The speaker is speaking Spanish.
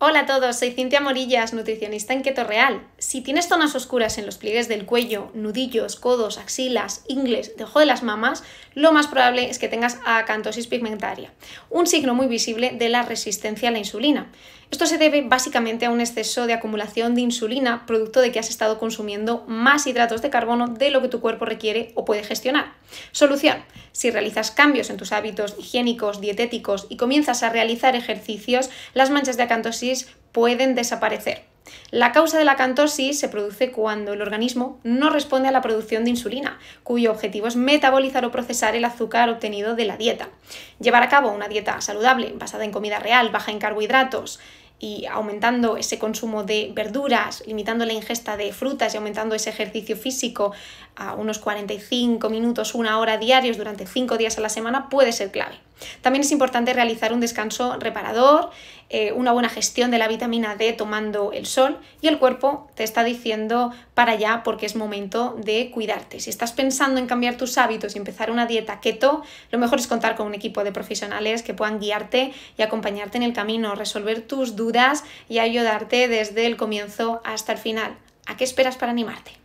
Hola a todos, soy Cintia Morillas, nutricionista en Keto Real. Si tienes zonas oscuras en los pliegues del cuello, nudillos, codos, axilas, ingles, ojo de las mamas, lo más probable es que tengas acantosis pigmentaria, un signo muy visible de la resistencia a la insulina. Esto se debe básicamente a un exceso de acumulación de insulina, producto de que has estado consumiendo más hidratos de carbono de lo que tu cuerpo requiere o puede gestionar. Solución. Si realizas cambios en tus hábitos higiénicos, dietéticos y comienzas a realizar ejercicios, las manchas de acantosis pueden desaparecer. La causa de la acantosis se produce cuando el organismo no responde a la producción de insulina, cuyo objetivo es metabolizar o procesar el azúcar obtenido de la dieta. Llevar a cabo una dieta saludable, basada en comida real, baja en carbohidratos, y aumentando ese consumo de verduras, limitando la ingesta de frutas y aumentando ese ejercicio físico a unos 45 minutos, una hora diarios durante 5 días a la semana puede ser clave. También es importante realizar un descanso reparador, eh, una buena gestión de la vitamina D tomando el sol y el cuerpo te está diciendo para allá porque es momento de cuidarte. Si estás pensando en cambiar tus hábitos y empezar una dieta keto, lo mejor es contar con un equipo de profesionales que puedan guiarte y acompañarte en el camino, resolver tus dudas y ayudarte desde el comienzo hasta el final. ¿A qué esperas para animarte?